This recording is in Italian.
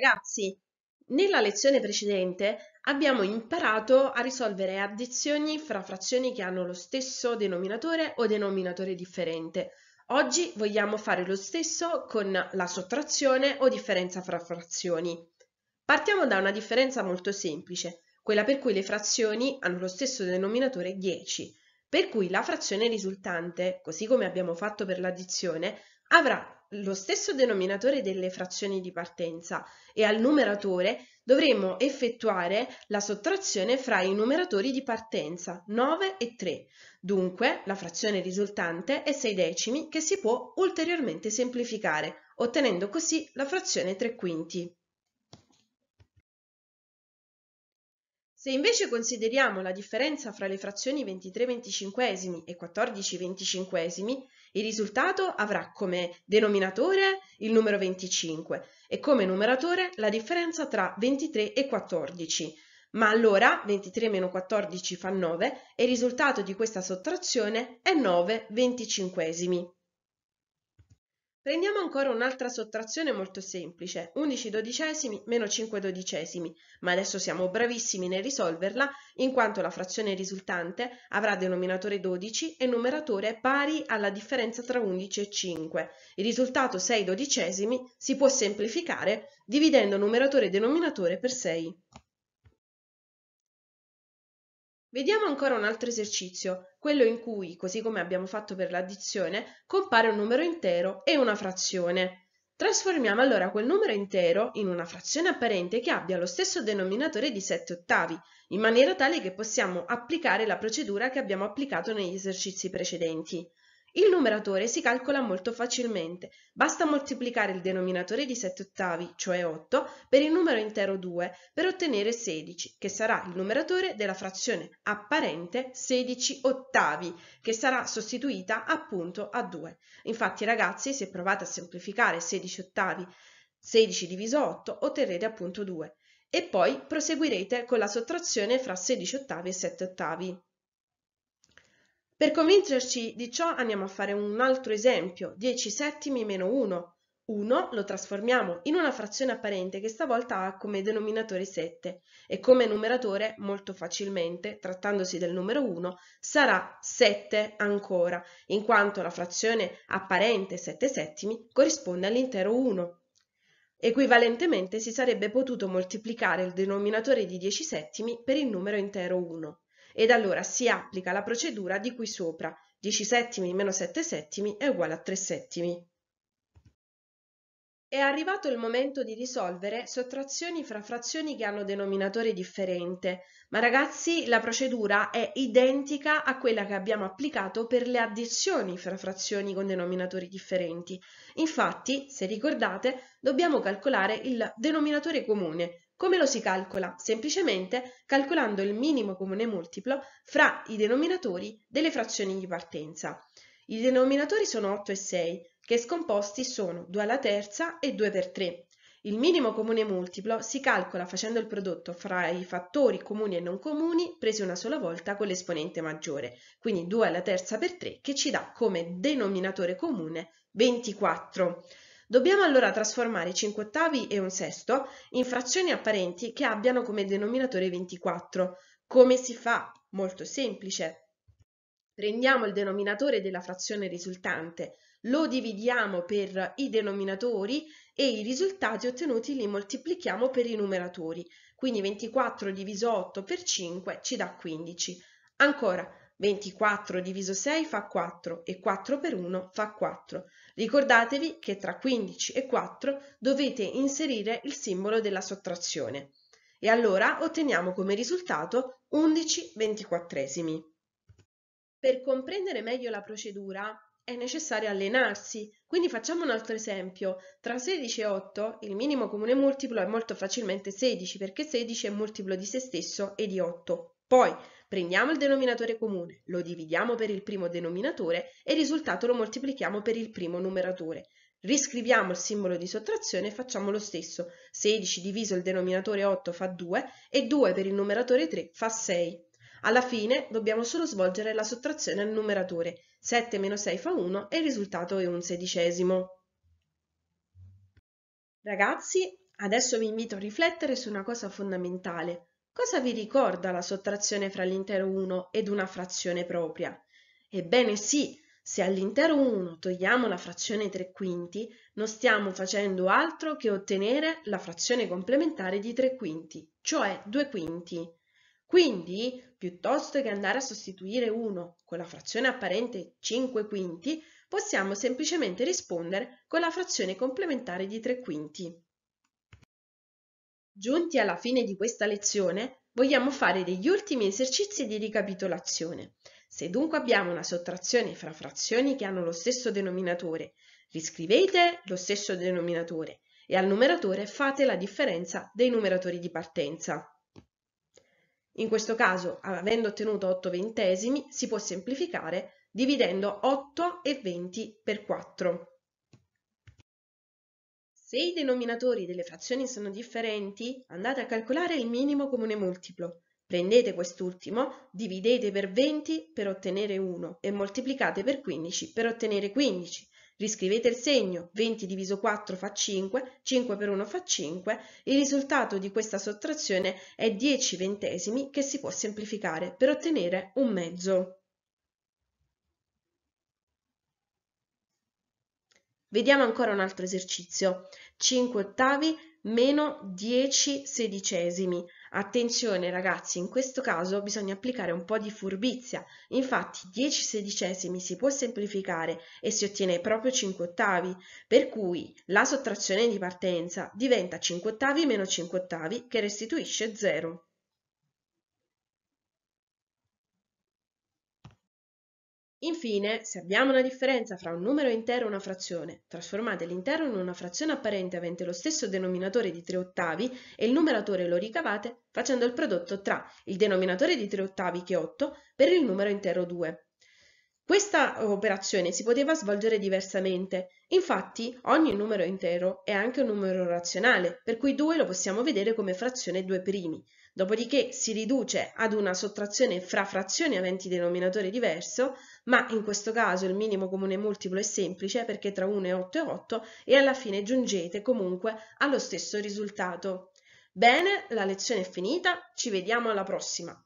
ragazzi, nella lezione precedente abbiamo imparato a risolvere addizioni fra frazioni che hanno lo stesso denominatore o denominatore differente. Oggi vogliamo fare lo stesso con la sottrazione o differenza fra frazioni. Partiamo da una differenza molto semplice, quella per cui le frazioni hanno lo stesso denominatore 10 per cui la frazione risultante, così come abbiamo fatto per l'addizione, avrà lo stesso denominatore delle frazioni di partenza e al numeratore dovremo effettuare la sottrazione fra i numeratori di partenza 9 e 3. Dunque la frazione risultante è 6 decimi che si può ulteriormente semplificare, ottenendo così la frazione 3 quinti. Se invece consideriamo la differenza fra le frazioni 23 25 e 14 25, il risultato avrà come denominatore il numero 25 e come numeratore la differenza tra 23 e 14. Ma allora 23 meno 14 fa 9 e il risultato di questa sottrazione è 9 25. Prendiamo ancora un'altra sottrazione molto semplice, 11 dodicesimi meno 5 dodicesimi, ma adesso siamo bravissimi nel risolverla in quanto la frazione risultante avrà denominatore 12 e numeratore pari alla differenza tra 11 e 5. Il risultato 6 dodicesimi si può semplificare dividendo numeratore e denominatore per 6. Vediamo ancora un altro esercizio, quello in cui, così come abbiamo fatto per l'addizione, compare un numero intero e una frazione. Trasformiamo allora quel numero intero in una frazione apparente che abbia lo stesso denominatore di 7 ottavi, in maniera tale che possiamo applicare la procedura che abbiamo applicato negli esercizi precedenti. Il numeratore si calcola molto facilmente, basta moltiplicare il denominatore di 7 ottavi, cioè 8, per il numero intero 2 per ottenere 16, che sarà il numeratore della frazione apparente 16 ottavi, che sarà sostituita appunto a 2. Infatti ragazzi, se provate a semplificare 16 ottavi, 16 diviso 8, otterrete appunto 2. E poi proseguirete con la sottrazione fra 16 ottavi e 7 ottavi. Per convincerci di ciò andiamo a fare un altro esempio, 10 settimi meno 1. 1 lo trasformiamo in una frazione apparente che stavolta ha come denominatore 7 e come numeratore molto facilmente, trattandosi del numero 1, sarà 7 ancora, in quanto la frazione apparente 7 settimi corrisponde all'intero 1. Equivalentemente si sarebbe potuto moltiplicare il denominatore di 10 settimi per il numero intero 1 ed allora si applica la procedura di qui sopra 10 settimi meno 7 settimi è uguale a 3 settimi. È arrivato il momento di risolvere sottrazioni fra frazioni che hanno denominatore differente, ma ragazzi la procedura è identica a quella che abbiamo applicato per le addizioni fra frazioni con denominatori differenti. Infatti, se ricordate, dobbiamo calcolare il denominatore comune. Come lo si calcola? Semplicemente calcolando il minimo comune multiplo fra i denominatori delle frazioni di partenza. I denominatori sono 8 e 6, che scomposti sono 2 alla terza e 2 per 3. Il minimo comune multiplo si calcola facendo il prodotto fra i fattori comuni e non comuni presi una sola volta con l'esponente maggiore, quindi 2 alla terza per 3 che ci dà come denominatore comune 24. Dobbiamo allora trasformare 5 ottavi e 1 sesto in frazioni apparenti che abbiano come denominatore 24. Come si fa? Molto semplice. Prendiamo il denominatore della frazione risultante lo dividiamo per i denominatori e i risultati ottenuti li moltiplichiamo per i numeratori. Quindi 24 diviso 8 per 5 ci dà 15. Ancora, 24 diviso 6 fa 4 e 4 per 1 fa 4. Ricordatevi che tra 15 e 4 dovete inserire il simbolo della sottrazione. E allora otteniamo come risultato 11 ventiquattresimi. Per comprendere meglio la procedura è necessario allenarsi. Quindi facciamo un altro esempio. Tra 16 e 8 il minimo comune multiplo è molto facilmente 16 perché 16 è multiplo di se stesso e di 8. Poi prendiamo il denominatore comune, lo dividiamo per il primo denominatore e il risultato lo moltiplichiamo per il primo numeratore. Riscriviamo il simbolo di sottrazione e facciamo lo stesso. 16 diviso il denominatore 8 fa 2 e 2 per il numeratore 3 fa 6. Alla fine dobbiamo solo svolgere la sottrazione al numeratore. 7 meno 6 fa 1 e il risultato è un sedicesimo. Ragazzi, adesso vi invito a riflettere su una cosa fondamentale. Cosa vi ricorda la sottrazione fra l'intero 1 ed una frazione propria? Ebbene sì, se all'intero 1 togliamo la frazione 3 quinti, non stiamo facendo altro che ottenere la frazione complementare di 3 quinti, cioè 2 quinti. Quindi, piuttosto che andare a sostituire 1 con la frazione apparente 5 quinti, possiamo semplicemente rispondere con la frazione complementare di 3 quinti. Giunti alla fine di questa lezione, vogliamo fare degli ultimi esercizi di ricapitolazione. Se dunque abbiamo una sottrazione fra frazioni che hanno lo stesso denominatore, riscrivete lo stesso denominatore e al numeratore fate la differenza dei numeratori di partenza. In questo caso, avendo ottenuto 8 ventesimi, si può semplificare dividendo 8 e 20 per 4. Se i denominatori delle frazioni sono differenti, andate a calcolare il minimo comune multiplo. Prendete quest'ultimo, dividete per 20 per ottenere 1 e moltiplicate per 15 per ottenere 15. Riscrivete il segno, 20 diviso 4 fa 5, 5 per 1 fa 5, il risultato di questa sottrazione è 10 ventesimi che si può semplificare per ottenere un mezzo. Vediamo ancora un altro esercizio. 5 ottavi meno 10 sedicesimi. Attenzione ragazzi, in questo caso bisogna applicare un po' di furbizia. Infatti 10 sedicesimi si può semplificare e si ottiene proprio 5 ottavi, per cui la sottrazione di partenza diventa 5 ottavi meno 5 ottavi che restituisce 0. Infine, se abbiamo una differenza fra un numero intero e una frazione, trasformate l'intero in una frazione apparente avente lo stesso denominatore di 3 ottavi e il numeratore lo ricavate facendo il prodotto tra il denominatore di 3 ottavi che è 8 per il numero intero 2. Questa operazione si poteva svolgere diversamente, infatti ogni numero intero è anche un numero razionale, per cui 2 lo possiamo vedere come frazione 2 primi, dopodiché si riduce ad una sottrazione fra frazioni aventi denominatore diverso, ma in questo caso il minimo comune multiplo è semplice perché tra 1 e 8 è 8 e alla fine giungete comunque allo stesso risultato. Bene, la lezione è finita, ci vediamo alla prossima!